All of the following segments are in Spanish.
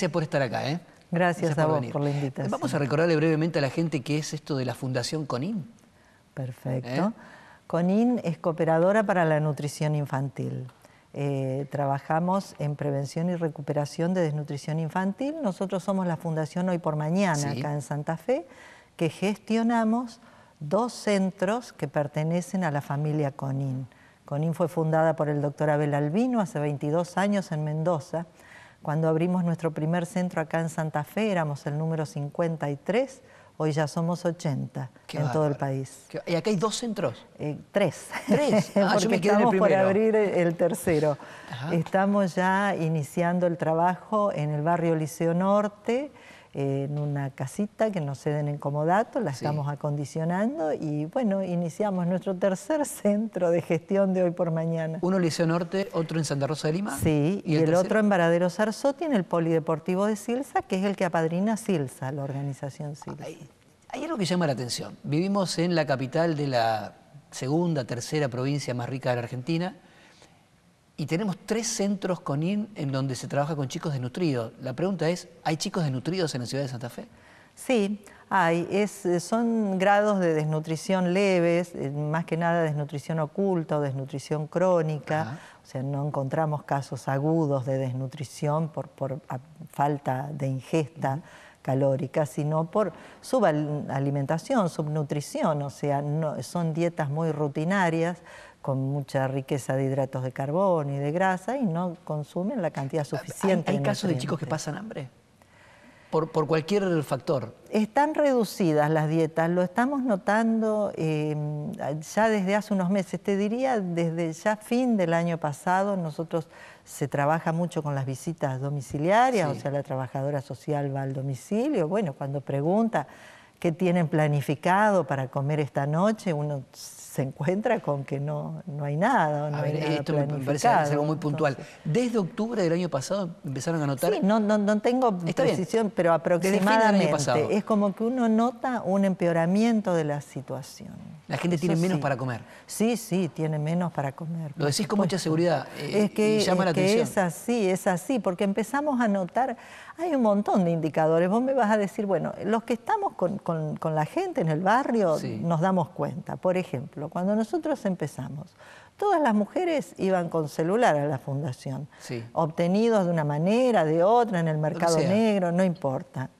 gracias por estar acá. ¿eh? Gracias, a vos por la invitación. Vamos a recordarle brevemente a la gente qué es esto de la Fundación CONIN. Perfecto. ¿Eh? CONIN es cooperadora para la nutrición infantil. Eh, trabajamos en prevención y recuperación de desnutrición infantil. Nosotros somos la Fundación Hoy por Mañana, acá en Santa Fe, que gestionamos dos centros que pertenecen a la familia CONIN. CONIN fue fundada por el doctor Abel Albino hace 22 años en Mendoza cuando abrimos nuestro primer centro acá en Santa Fe éramos el número 53, hoy ya somos 80 en todo el país. ¿Y acá hay dos centros? Eh, tres. ¿Tres? Ah, yo me quedé por abrir el tercero. Estamos ya iniciando el trabajo en el barrio Liceo Norte, en una casita que nos ceden en Comodato, la estamos acondicionando y bueno, iniciamos nuestro tercer centro de gestión de hoy por mañana. Uno en Liceo Norte, otro en Santa Rosa de Lima. Sí, y, el, otro en Varadero Sarzotti, en el Polideportivo de Silsa, que es el que apadrina Silsa, la organización Silsa. Ahí es lo que llama la atención. Vivimos en la capital de la segunda, tercera provincia más rica de la Argentina, y tenemos tres centros con IN en donde se trabaja con chicos desnutridos. La pregunta es, ¿hay chicos desnutridos en la ciudad de Santa Fe? Sí, hay. Eh, son grados de desnutrición leves, eh, más que nada desnutrición oculta o desnutrición crónica. O sea, no encontramos casos agudos de desnutrición por, falta de ingesta. calórica, sino por subalimentación, subnutrición, o sea, no, son dietas muy rutinarias, con mucha riqueza de hidratos de carbono y de grasa y no consumen la cantidad suficiente. ¿Hay, casos de chicos que pasan hambre? Por, por, cualquier factor. Están reducidas las dietas, lo estamos notando em, ya desde hace unos meses, te diría desde ya fin del año pasado, nosotros se trabaja mucho con las visitas domiciliarias, o sea, la trabajadora social va al domicilio, bueno, cuando pregunta qué tienen planificado para comer esta noche, uno encuentra con que no, no hay nada. esto me parece algo muy puntual. Desde octubre del año pasado empezaron a notar. no, no, no tengo esta precisión, pero aproximadamente. Es como que uno nota un empeoramiento de la situación. La gente tiene menos para comer. Sí, sí, tiene menos para comer. Lo decís con mucha seguridad. Eh, es que, es así, es así, porque empezamos a notar hay un montón de indicadores. Vos me vas a decir, bueno, los que estamos con, la gente en el barrio nos damos cuenta. Por ejemplo, cuando nosotros empezamos, todas las mujeres iban con celular a la fundación, obtenidos de una manera, de otra, en el mercado negro, no importa.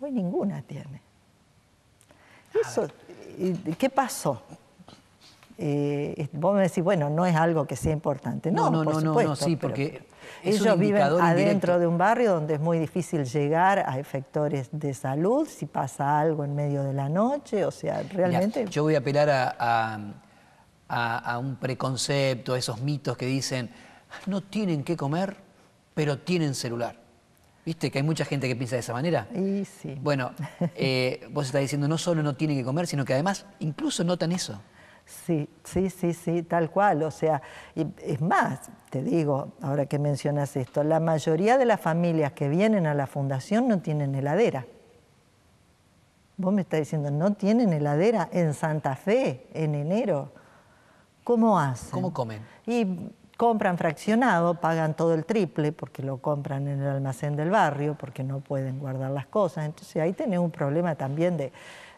Hoy ninguna tiene. ¿Qué pasó? Eh, vos me decís, bueno, no es algo que sea importante. No, no, no, no, sí, porque ellos viven adentro de un barrio donde es muy difícil llegar a efectores de salud si pasa algo en medio de la noche, o sea, realmente... yo voy a apelar a, un preconcepto, a esos mitos que dicen, no tienen que comer, pero tienen celular. ¿Viste que hay mucha gente que piensa de esa manera? Y sí. Bueno, eh, vos estás diciendo no solo no tienen que comer, sino que además incluso notan eso. Sí, sí, sí, sí, tal cual. O sea, y es más, te digo, ahora que mencionas esto, la mayoría de las familias que vienen a la fundación no tienen heladera. Vos me estás diciendo, no tienen heladera en Santa Fe en enero. ¿Cómo hacen? ¿Cómo comen? Y compran fraccionado, pagan todo el triple porque lo compran en el almacén del barrio, porque no pueden guardar las cosas. Entonces ahí tenés un problema también de,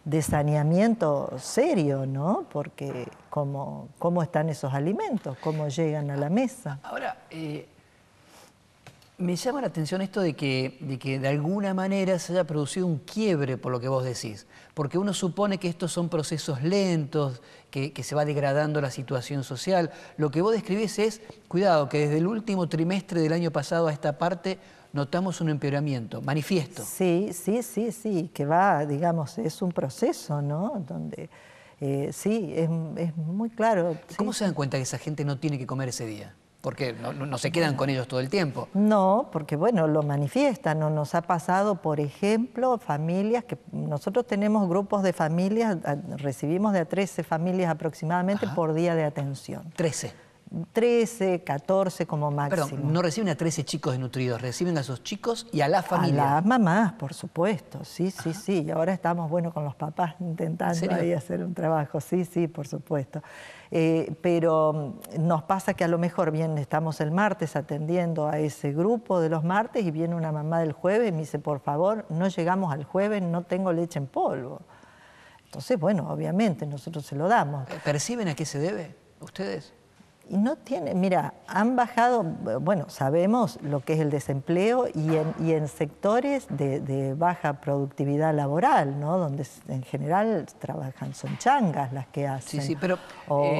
de saneamiento serio, ¿no? Porque cómo, cómo están esos alimentos, cómo llegan a la mesa. Ahora, eh, me llama la atención esto de que, de que de alguna manera se haya producido un quiebre por lo que vos decís, porque uno supone que estos son procesos lentos, que, que se va degradando la situación social. Lo que vos describís es, cuidado, que desde el último trimestre del año pasado a esta parte notamos un empeoramiento, manifiesto. Sí, sí, sí, sí, que va, digamos, es un proceso, ¿no? Donde, eh, sí, es, muy claro. ¿Cómo se dan cuenta que esa gente no tiene que comer ese día? Porque no, se quedan con ellos todo el tiempo. No, porque bueno, lo manifiestan. Nos ha pasado, por ejemplo, familias que nosotros tenemos grupos de familias, recibimos de a 13 familias aproximadamente por día de atención. 13. 13, 14 como máximo. no reciben a 13 chicos desnutridos, reciben a sus chicos y a la familia. A las mamás, por supuesto, sí, sí, sí. Y ahora estamos, bueno, con los papás intentando ahí hacer un trabajo, sí, sí, por supuesto. Eh, pero mm, nos pasa que a lo mejor bien estamos el martes atendiendo a ese grupo de los martes y viene una mamá del jueves y me dice, por favor, no llegamos al jueves, no tengo leche en polvo. Entonces, bueno, obviamente nosotros se lo damos. ¿Perciben a qué se debe ustedes? y no tiene, mira, han bajado, bueno, sabemos lo que es el desempleo y en, y en sectores de, baja productividad laboral, ¿no? Donde en general trabajan, son changas las que hacen. Sí, sí, pero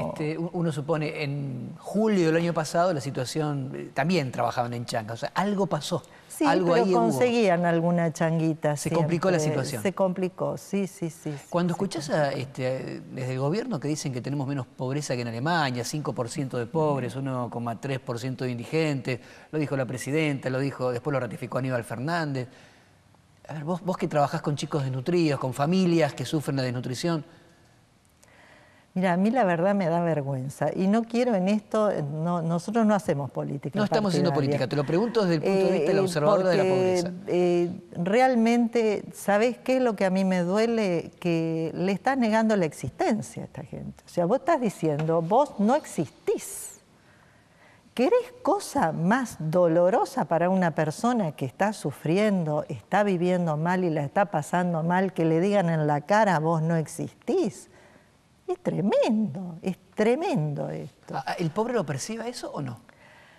este, uno supone, en julio del año pasado la situación, eh, también trabajaban en changas, o sea, algo pasó sí, Algo conseguían alguna changuita. Se complicó la situación. Se complicó, sí, sí, sí. Cuando escuchás este, desde el gobierno que dicen que tenemos menos pobreza que en Alemania, 5% de pobres, 1,3% mm. de indigentes, lo dijo la presidenta, lo dijo, después lo ratificó Aníbal Fernández. A ver, vos, vos que trabajás con chicos desnutridos, con familias que sufren la desnutrición, Mira, a mí la verdad me da vergüenza y no quiero en esto, eh, nosotros no hacemos política. No estamos haciendo política, te lo pregunto desde el punto de vista eh, de la de la pobreza. Eh, realmente, sabes qué es lo que a mí me duele? Que le estás negando la existencia a esta gente. O sea, vos estás diciendo, vos no existís. ¿Querés cosa más dolorosa para una persona que está sufriendo, está viviendo mal y la está pasando mal, que le digan en la cara, vos no existís? Es tremendo, es tremendo esto. Ah, ¿El pobre lo percibe eso o no?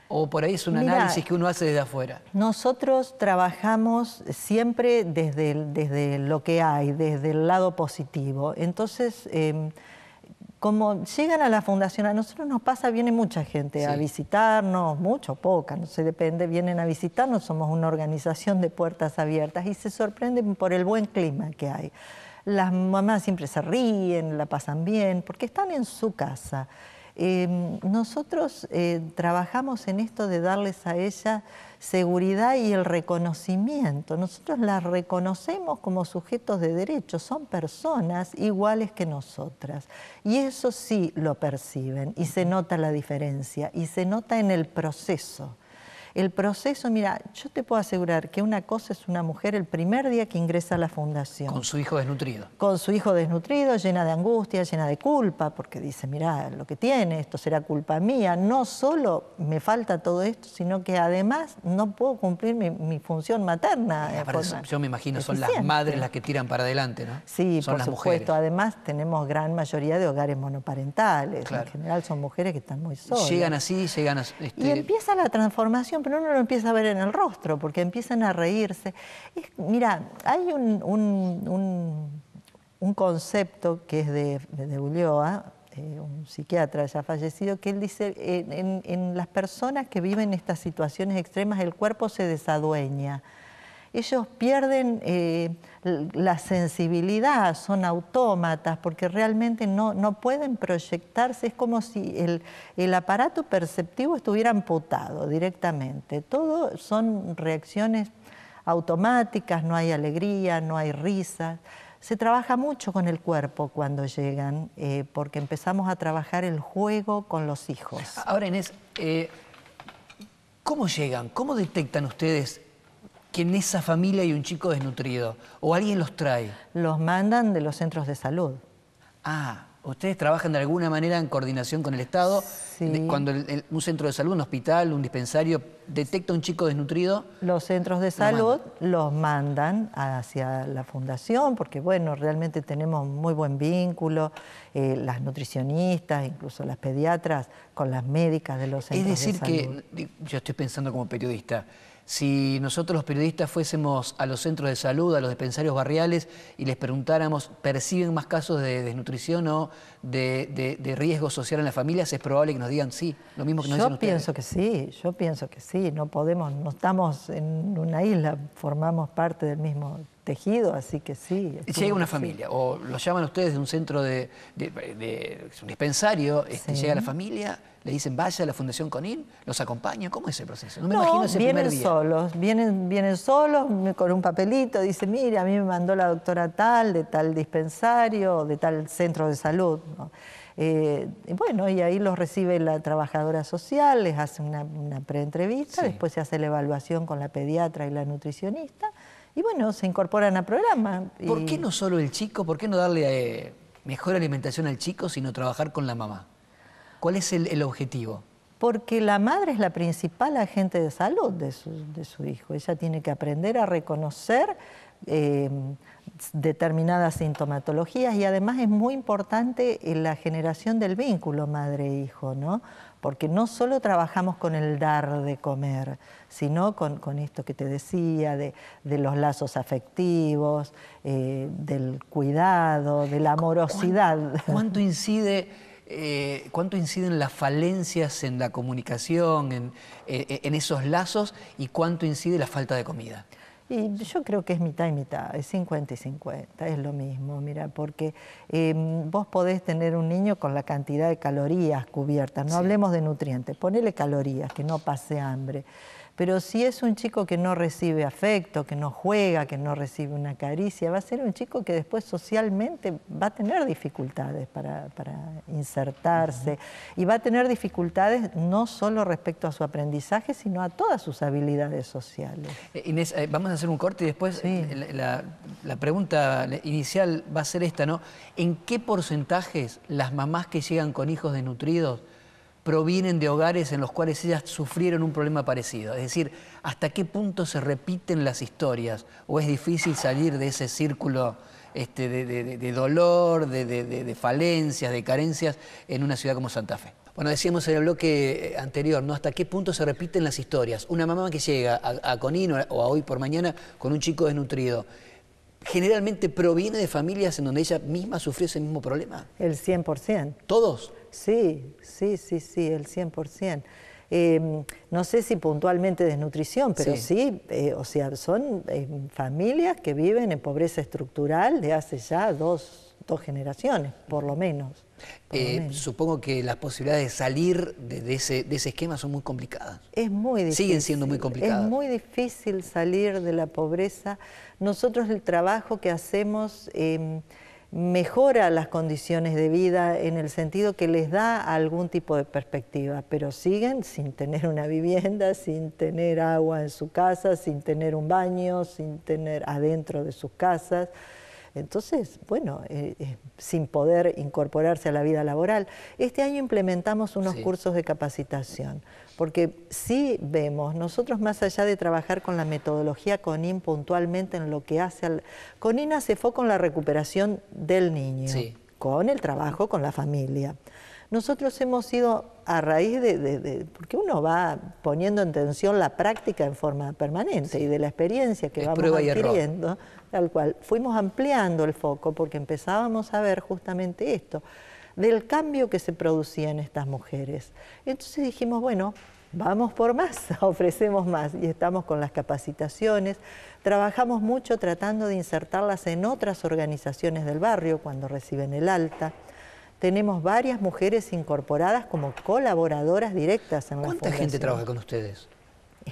¿O por ahí es un análisis que uno hace desde afuera? Nosotros trabajamos siempre desde, desde lo que hay, desde el lado positivo. Entonces, em, como llegan a la fundación, a nosotros nos pasa, viene mucha gente a visitarnos, mucho, poca, no sé, depende, vienen a visitarnos, somos una organización de puertas abiertas y se sorprenden por el buen clima que hay. Las mamás siempre se ríen, la pasan bien, porque están en su casa. Em, nosotros eh, trabajamos en esto de darles a ellas seguridad y el reconocimiento. Nosotros las reconocemos como sujetos de derechos, son personas iguales que nosotras. Y eso sí lo perciben y se nota la diferencia y se nota en el proceso. El proceso, mira, yo te puedo asegurar que una cosa es una mujer el primer día que ingresa a la fundación. Con su hijo desnutrido. Con su hijo desnutrido, llena de angustia, llena de culpa, porque dice, mira, lo que tiene, esto será culpa mía. No solo me falta todo esto, sino que además no puedo cumplir mi, función materna. Ah, yo me imagino, son las madres las que tiran para adelante, ¿no? Sí, por las supuesto. Además, tenemos gran mayoría de hogares monoparentales. En general son mujeres que están muy solas. Llegan así, llegan a... Este, y empieza la transformación no, uno lo empieza a ver en el rostro, porque empiezan a reírse. mira, hay un, un, un, concepto que es de, de Ulloa, eh, un psiquiatra ya fallecido, que él dice, en, en, en, las personas que viven estas situaciones extremas, el cuerpo se desadueña ellos pierden eh, la sensibilidad, son autómatas, porque realmente no, no pueden proyectarse, es como si el, aparato perceptivo estuviera amputado directamente. Todo son reacciones automáticas, no hay alegría, no hay risa. Se trabaja mucho con el cuerpo cuando llegan, eh, porque empezamos a trabajar el juego con los hijos. Ahora, Inés, eh, ¿cómo llegan? ¿Cómo detectan ustedes que en esa familia hay un chico desnutrido? ¿O alguien los trae? Los mandan de los centros de salud. Ah, ¿ustedes trabajan de alguna manera en coordinación con el Estado? Sí. Cuando un centro de salud, un hospital, un dispensario detecta un chico desnutrido. Los centros de salud los mandan, hacia la fundación, porque bueno, realmente tenemos muy buen vínculo, eh, las nutricionistas, incluso las pediatras, con las médicas de los centros de salud. Es decir que, yo estoy pensando como periodista, si nosotros los periodistas fuésemos a los centros de salud, a los dispensarios barriales y les preguntáramos, ¿perciben más casos de desnutrición o de, riesgo social en las familias? Es probable que nos digan sí, lo mismo que nos Yo pienso que sí, yo pienso que sí. No podemos, no estamos en una isla, formamos parte del mismo tejido, así que sí. Llega una familia, o lo llaman ustedes de un centro de, de, un dispensario, este, llega la familia, le dicen vaya a la Fundación conin los acompaña, ¿cómo es ese proceso? No me imagino ese vienen primer día. solos, vienen, vienen solos con un papelito, dice, mire, a mí me mandó la doctora tal, de tal dispensario, de tal centro de salud. Eh, bueno, y ahí los recibe la trabajadora social, les hace una, una preentrevista, después se hace la evaluación con la pediatra y la nutricionista, y bueno, se incorporan al programa. ¿Por qué no solo el chico? ¿Por qué no darle eh, mejor alimentación al chico, sino trabajar con la mamá? ¿Cuál es el, objetivo? porque la madre es la principal agente de salud de su, hijo. Ella tiene que aprender a reconocer em, determinadas sintomatologías y además es muy importante la generación del vínculo madre-hijo, ¿no? porque no solo trabajamos con el dar de comer, sino con, esto que te decía, de, los lazos afectivos, eh, del cuidado, de la amorosidad. Eh, ¿Cuánto, inciden las falencias en la comunicación, eh, en esos lazos, y cuánto incide la falta de comida. Y yo creo que es mitad y mitad, es 50 y 50, es lo mismo, mira, porque em, vos podés tener un niño con la cantidad de calorías cubiertas, no hablemos de nutrientes, ponele calorías, que no pase hambre. Pero si es un chico que no recibe afecto, que no juega, que no recibe una caricia, va a ser un chico que después socialmente va a tener dificultades para, insertarse y va a tener dificultades no solo respecto a su aprendizaje, sino a todas sus habilidades sociales. Eh, Inés, eh, vamos a hacer un corte y después eh, la, pregunta inicial va a ser esta, ¿no? ¿En qué porcentajes las mamás que llegan con hijos desnutridos provienen de hogares en los cuales ellas sufrieron un problema parecido. Es decir, hasta qué punto se repiten las historias o es difícil salir de ese círculo este, de, dolor, de, falencias, de carencias en una ciudad como Santa Fe. Bueno, decíamos en el bloque eh, anterior, ¿no? ¿Hasta qué punto se repiten las historias? Una mamá que llega a, a Conino o a hoy por mañana con un chico desnutrido, generalmente proviene de familias en donde ella misma sufrió ese mismo problema. El 100%. ¿Todos? Sí, sí, sí, sí, el 100%. Em, no sé si puntualmente desnutrición, pero sí, eh, o sea, son eh, familias que viven en pobreza estructural de hace ya dos, generaciones, por lo eh, menos. supongo que las posibilidades de salir de, ese, esquema son muy complicadas. Es muy difícil. Siguen siendo muy complicadas. Es muy difícil salir de la pobreza. Nosotros el trabajo que hacemos em, mejora las condiciones de vida en el sentido que les da algún tipo de perspectiva, pero siguen sin tener una vivienda, sin tener agua en su casa, sin tener un baño, sin tener adentro de sus casas. Entonces, bueno, eh, eh, sin poder incorporarse a la vida laboral. Este año implementamos unos cursos de capacitación, porque sí vemos, nosotros más allá de trabajar con la metodología CONIN puntualmente en lo que hace al... CONIN hace foco en la recuperación del niño, con el trabajo, con la familia. Nosotros hemos ido a raíz de, porque uno va poniendo en tensión la práctica en forma permanente y de la experiencia que vamos adquiriendo, tal cual, fuimos ampliando el foco porque empezábamos a ver justamente esto, del cambio que se producía en estas mujeres. Entonces dijimos, bueno, vamos por más, ofrecemos más y estamos con las capacitaciones. Trabajamos mucho tratando de insertarlas en otras organizaciones del barrio cuando reciben el alta tenemos varias mujeres incorporadas como colaboradoras directas en la fundación. ¿Cuánta gente trabaja con ustedes?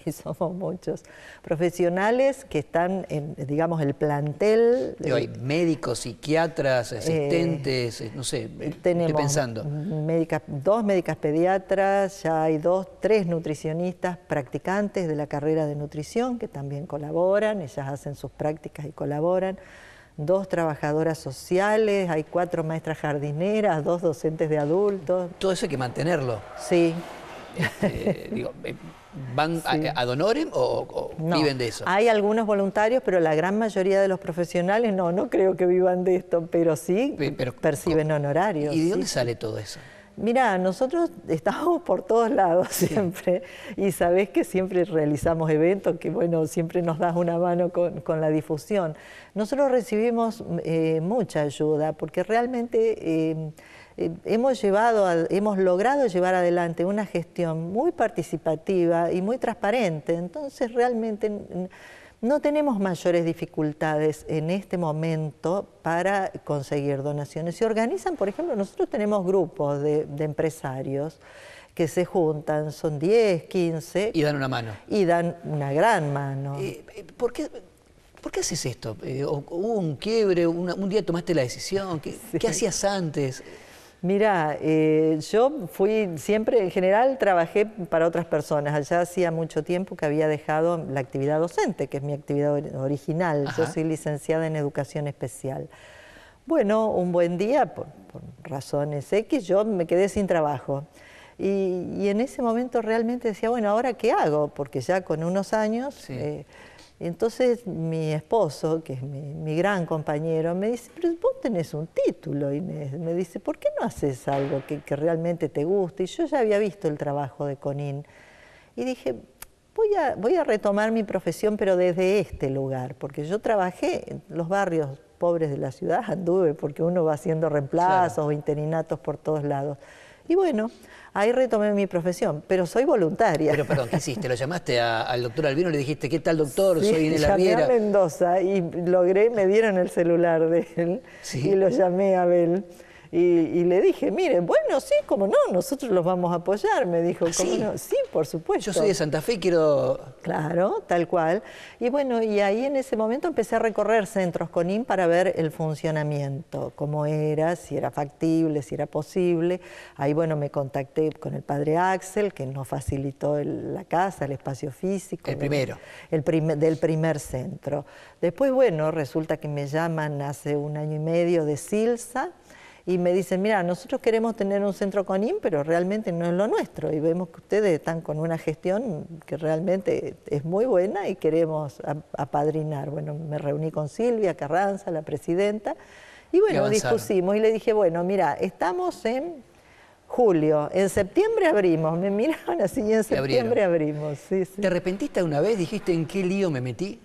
Y somos muchos profesionales que están en, digamos, el plantel. de hay médicos, psiquiatras, eh, asistentes, eh, no sé, eh, estoy pensando. médica dos médicas pediatras, ya hay dos, tres nutricionistas practicantes de la carrera de nutrición que también colaboran, ellas hacen sus prácticas y colaboran dos trabajadoras sociales, hay cuatro maestras jardineras, dos docentes de adultos. Todo eso hay que mantenerlo. Sí. Este, eh, ¿Van a, a o, viven de eso? Hay algunos voluntarios, pero la gran mayoría de los profesionales no, no creo que vivan de esto, pero sí perciben honorarios. ¿Y de dónde sale todo eso? Mira, nosotros estamos por todos lados siempre y sabés que siempre realizamos eventos que, bueno, siempre nos das una mano con, la difusión. Nosotros recibimos eh, mucha ayuda porque realmente em, eh, hemos, llevado, hemos logrado llevar adelante una gestión muy participativa y muy transparente. Entonces, realmente no tenemos mayores dificultades en este momento para conseguir donaciones. Se organizan, por ejemplo, nosotros tenemos grupos de, empresarios que se juntan, son 10, 15. Y dan una mano. Y dan una gran mano. Eh, eh, ¿por, qué, haces esto? Eh, ¿Hubo un quiebre? ¿Un día tomaste la decisión? ¿qué hacías antes? Mira, eh, yo fui siempre, en general trabajé para otras personas. Allá hacía mucho tiempo que había dejado la actividad docente, que es mi actividad original. Yo soy licenciada en educación especial. Bueno, un buen día, por, razones X, yo me quedé sin trabajo. Y, en ese momento realmente decía, bueno, ¿ahora qué hago? Porque ya con unos años eh, entonces mi esposo, que es mi, gran compañero, me dice, pero vos tenés un título, Inés. Me dice, ¿por qué no haces algo que, realmente te guste? Y yo ya había visto el trabajo de Conin. Y dije, voy a, voy a retomar mi profesión, pero desde este lugar, porque yo trabajé en los barrios pobres de la ciudad, anduve, porque uno va haciendo reemplazos o interinatos por todos lados. Y bueno, ahí retomé mi profesión, pero soy voluntaria. Pero perdón, ¿qué hiciste? ¿Lo llamaste al doctor Albino? ¿Le dijiste, qué tal doctor? la soy Inés llamé a Mendoza y logré, me dieron el celular de él y lo llamé a Abel. Y, le dije, mire bueno, sí, como no, nosotros los vamos a apoyar. Me dijo, ah, sí? sí, por supuesto. Yo soy de Santa Fe quiero. Claro, tal cual. Y bueno, y ahí en ese momento empecé a recorrer centros con IN para ver el funcionamiento, cómo era, si era factible, si era posible. Ahí, bueno, me contacté con el padre Axel, que nos facilitó la casa, el espacio físico. El primero. del primer centro. Después, bueno, resulta que me llaman hace un año y medio de Silsa y me dicen, mira, nosotros queremos tener un centro con In pero realmente no es lo nuestro. Y vemos que ustedes están con una gestión que realmente es muy buena y queremos apadrinar. Bueno, me reuní con Silvia Carranza, la presidenta, y bueno, dispusimos. y le dije, bueno, mira, estamos en julio, en septiembre abrimos. Me miraron así y en septiembre abrimos. ¿Te arrepentiste una vez? ¿Dijiste en qué lío me metí?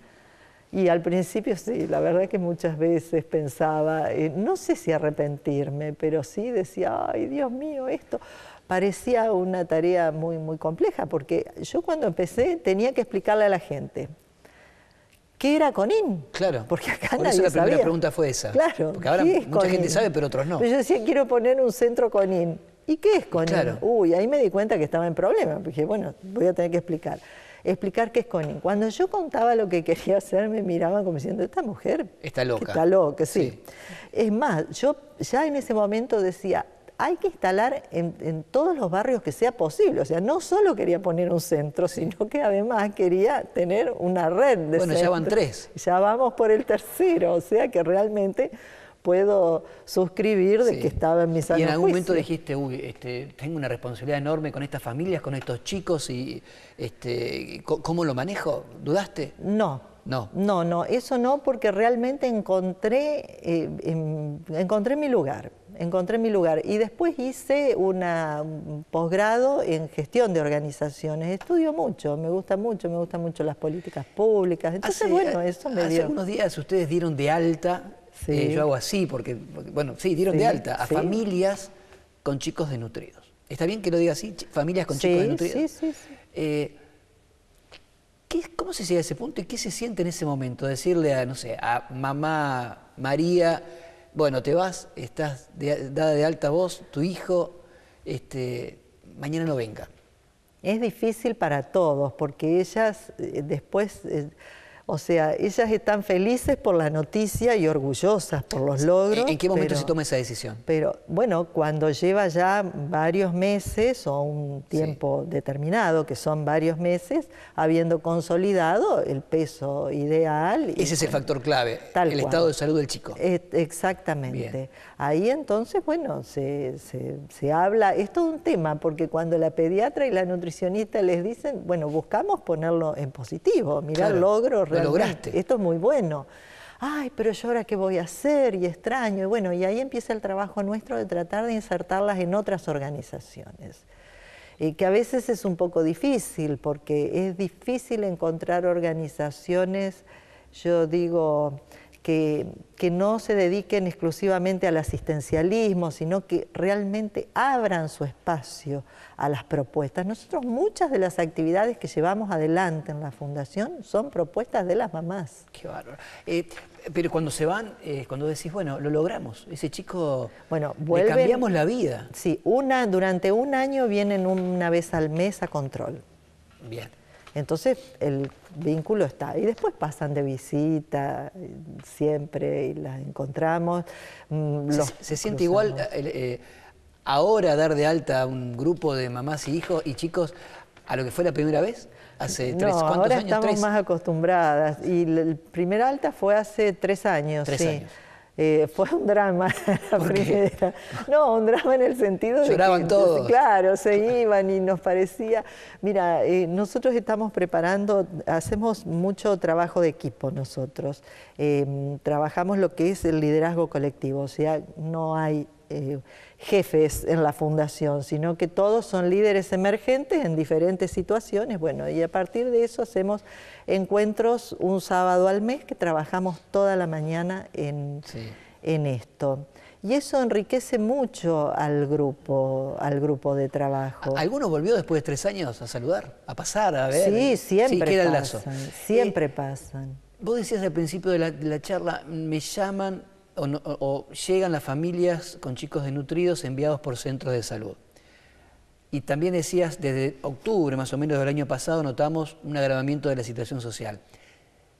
Y al principio sí, la verdad que muchas veces pensaba, eh, no sé si arrepentirme, pero sí decía, ay Dios mío, esto parecía una tarea muy, muy compleja, porque yo cuando empecé tenía que explicarle a la gente qué era CONIN. Claro. Porque acá nadie eso la primera pregunta fue esa. Claro. Porque ahora mucha gente sabe, pero otros no. yo decía, quiero poner un centro CONIN. ¿Y qué es CONIN? Claro. Uy, ahí me di cuenta que estaba en problema. Dije, bueno, voy a tener que explicar explicar qué es Conin. Cuando yo contaba lo que quería hacer, me miraban como diciendo, esta mujer está loca. Está loca, sí. Es más, yo ya en ese momento decía, hay que instalar en, todos los barrios que sea posible. O sea, no solo quería poner un centro, sino que además quería tener una red de Bueno, ya van tres. Ya vamos por el tercero, o sea que realmente puedo suscribir de que estaba en mis años. Y en algún momento dijiste, uy, este, tengo una responsabilidad enorme con estas familias, con estos chicos, y este, ¿cómo lo manejo? ¿Dudaste? No. No. No, no, eso no, porque realmente encontré, eh, encontré mi lugar. Encontré mi lugar. Y después hice una, un posgrado en gestión de organizaciones. Estudio mucho, me gusta mucho, me gustan mucho las políticas públicas. Entonces, bueno, eso me dio. Hace unos días ustedes dieron de alta eh, yo hago así porque, bueno, sí, dieron de alta a familias con chicos desnutridos. ¿Está bien que lo diga así? Familias con chicos desnutridos. Sí, sí, sí. Eh, ¿Cómo se llega a ese punto y qué se siente en ese momento? Decirle a, no sé, a mamá María, bueno, te vas, estás dada de alta voz, tu hijo, este, mañana no venga. Es difícil para todos, porque ellas eh, después o sea, ellas están felices por la noticia y orgullosas por los logros. ¿En qué momento se toma esa decisión? Pero bueno, cuando lleva ya varios meses o un tiempo determinado, que son varios meses, habiendo consolidado el peso ideal. Ese es el factor clave, el estado de salud del chico. exactamente. Ahí entonces, bueno, se, se, se habla, es todo un tema, porque cuando la pediatra y la nutricionista les dicen, bueno, buscamos ponerlo en positivo, mirar logros, lograste. Esto es muy bueno. Ay, pero yo ahora qué voy a hacer y extraño. Y bueno, y ahí empieza el trabajo nuestro de tratar de insertarlas en otras organizaciones. Y que a veces es un poco difícil, porque es difícil encontrar organizaciones, yo digo, que, no se dediquen exclusivamente al asistencialismo, sino que realmente abran su espacio a las propuestas. Nosotros muchas de las actividades que llevamos adelante en la Fundación son propuestas de las mamás. Qué bárbaro. Eh, pero cuando se van, eh, cuando decís, bueno, lo logramos, ese chico, bueno, le cambiamos la vida. Sí, una, durante un año vienen una vez al mes a control. Bien. Entonces el vínculo está. Y después pasan de visita siempre y las encontramos. Mm, se, siente igual eh, eh, ahora dar de alta a un grupo de mamás y hijos y chicos a lo que fue la primera vez? Hace tres, no, ahora años? Estamos más acostumbradas. Y el primer alta fue hace tres años. Eh, fue un drama la No, un drama en el sentido de que, todos. Claro, se iban y nos parecía. Mira, eh, nosotros estamos preparando, hacemos mucho trabajo de equipo nosotros. Em, trabajamos lo que es el liderazgo colectivo, o sea, no hay eh, jefes en la fundación, sino que todos son líderes emergentes en diferentes situaciones. Bueno, y a partir de eso hacemos encuentros un sábado al mes que trabajamos toda la mañana en, en esto. Y eso enriquece mucho al grupo, al grupo de trabajo. Algunos volvió después de tres años a saludar, a pasar, a ver? Sí, siempre pasan. Siempre eh, pasan. Vos decías al principio de la charla, me llaman o, llegan las familias con chicos desnutridos enviados por centros de salud. Y también decías, desde octubre más o menos del año pasado notamos un agravamiento de la situación social.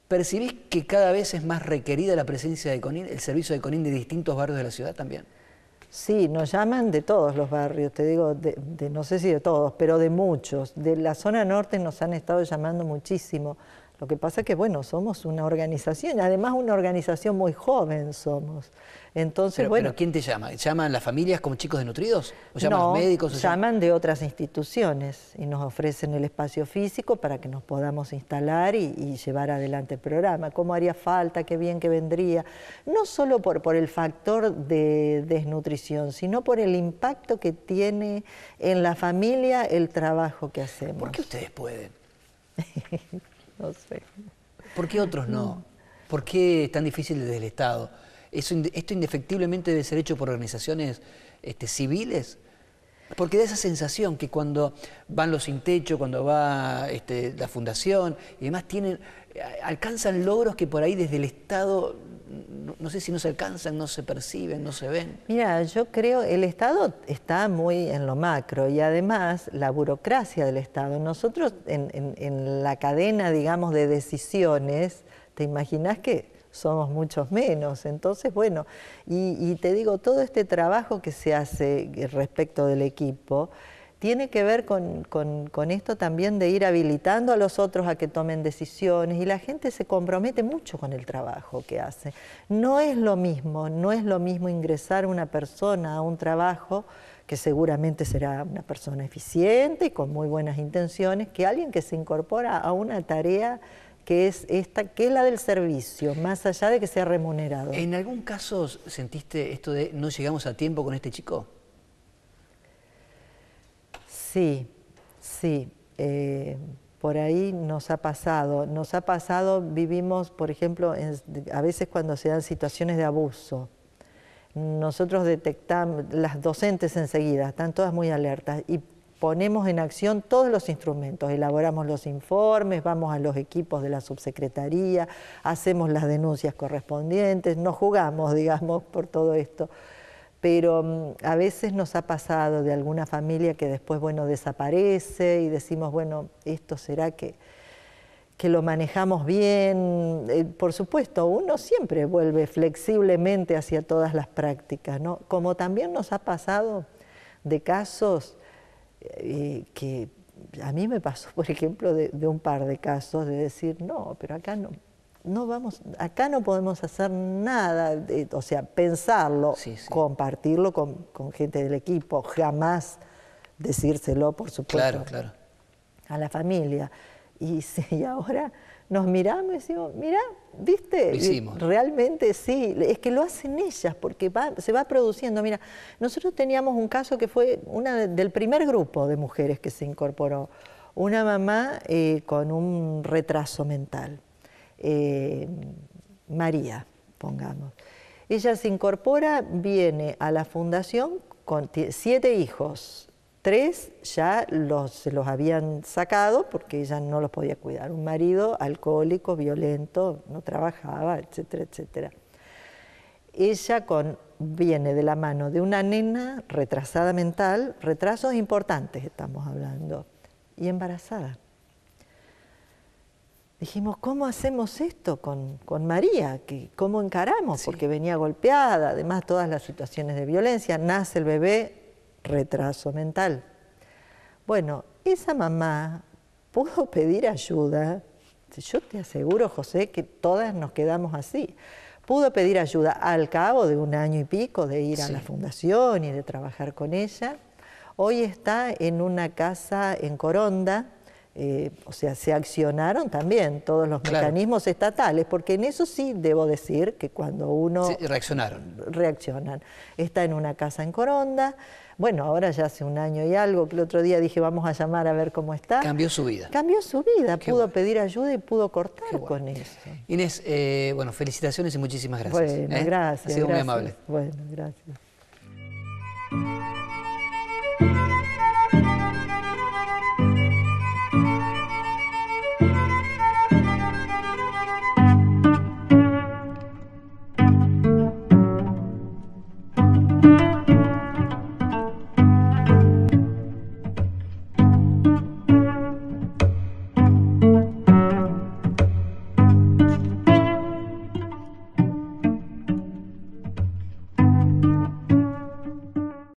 ¿Percibís que cada vez es más requerida la presencia de CONIN, el servicio de CONIN de distintos barrios de la ciudad también? Sí, nos llaman de todos los barrios, te digo, de, no sé si de todos, pero de muchos. De la zona norte nos han estado llamando muchísimo. Lo que pasa es que, bueno, somos una organización, además una organización muy joven somos. Entonces, bueno. quién te llama? ¿Llaman las familias como chicos desnutridos? ¿O llaman médicos? llaman de otras instituciones y nos ofrecen el espacio físico para que nos podamos instalar y, llevar adelante el programa. ¿Cómo haría falta? ¿Qué bien que vendría? No solo por, por el factor de desnutrición, sino por el impacto que tiene en la familia el trabajo que hacemos. ¿Por qué ustedes pueden? ¿Por qué otros no? ¿Por qué es tan difícil desde el Estado? esto indefectiblemente debe ser hecho por organizaciones este, civiles porque da esa sensación que cuando van los sin techo, cuando va este, la fundación y demás, tienen, alcanzan logros que por ahí desde el Estado, no sé si no se alcanzan, no se perciben, no se ven. Mira, yo creo el Estado está muy en lo macro y además la burocracia del Estado. Nosotros en, la cadena, digamos, de decisiones, ¿te imaginas que somos muchos menos. Entonces, bueno, y, te digo, todo este trabajo que se hace respecto del equipo, tiene que ver con, con, con, esto también de ir habilitando a los otros a que tomen decisiones y la gente se compromete mucho con el trabajo que hace. No es lo mismo, no es lo mismo ingresar una persona a un trabajo que seguramente será una persona eficiente y con muy buenas intenciones, que alguien que se incorpora a una tarea que es esta, que es la del servicio, más allá de que sea remunerado. ¿En algún caso sentiste esto de no llegamos a tiempo con este chico? Sí, sí. Eh, por ahí nos ha pasado. Nos ha pasado, vivimos, por ejemplo, a veces cuando se dan situaciones de abuso. Nosotros detectamos, las docentes enseguida, están todas muy alertas y ponemos en acción todos los instrumentos, elaboramos los informes, vamos a los equipos de la subsecretaría, hacemos las denuncias correspondientes, no jugamos, digamos, por todo esto. Pero mm, a veces nos ha pasado de alguna familia que después, bueno, desaparece y decimos, bueno, esto será que, que lo manejamos bien. Eh, por supuesto, uno siempre vuelve flexiblemente hacia todas las prácticas, ¿no? Como también nos ha pasado de casos que a mí me pasó, por ejemplo, de, un par de casos de decir, no, pero acá no, no vamos, acá no podemos hacer nada, o sea, pensarlo, compartirlo con, gente del equipo, jamás decírselo, por supuesto, a la familia. Y, y ahora nos miramos y decimos, mira, ¿viste? Realmente sí, es que lo hacen ellas porque se va produciendo. Mira, nosotros teníamos un caso que fue una del primer grupo de mujeres que se incorporó, una mamá eh, con un retraso mental, eh, María, pongamos. Ella se incorpora, viene a la fundación con siete hijos, Tres ya los, los habían sacado porque ella no los podía cuidar. Un marido alcohólico, violento, no trabajaba, etcétera, etcétera. Ella con, viene de la mano de una nena retrasada mental, retrasos importantes estamos hablando, y embarazada. Dijimos, ¿cómo hacemos esto con, María? ¿Cómo encaramos? Porque venía golpeada, además todas las situaciones de violencia, nace el bebé, retraso mental. Bueno, esa mamá pudo pedir ayuda, yo te aseguro, José, que todas nos quedamos así. Pudo pedir ayuda al cabo de un año y pico de ir a la fundación y de trabajar con ella. Hoy está en una casa en Coronda, eh, o sea, se accionaron también todos los mecanismos estatales, porque en eso sí debo decir que cuando uno... Sí, reaccionaron. Reaccionan. Está en una casa en Coronda, bueno, ahora ya hace un año y algo, que el otro día dije vamos a llamar a ver cómo está. Cambió su vida. Cambió su vida, pudo pedir ayuda y pudo cortar con eso. Inés, eh, bueno, felicitaciones y muchísimas gracias. Bueno, ¿eh? gracias. Ha sido muy amable. Bueno, gracias.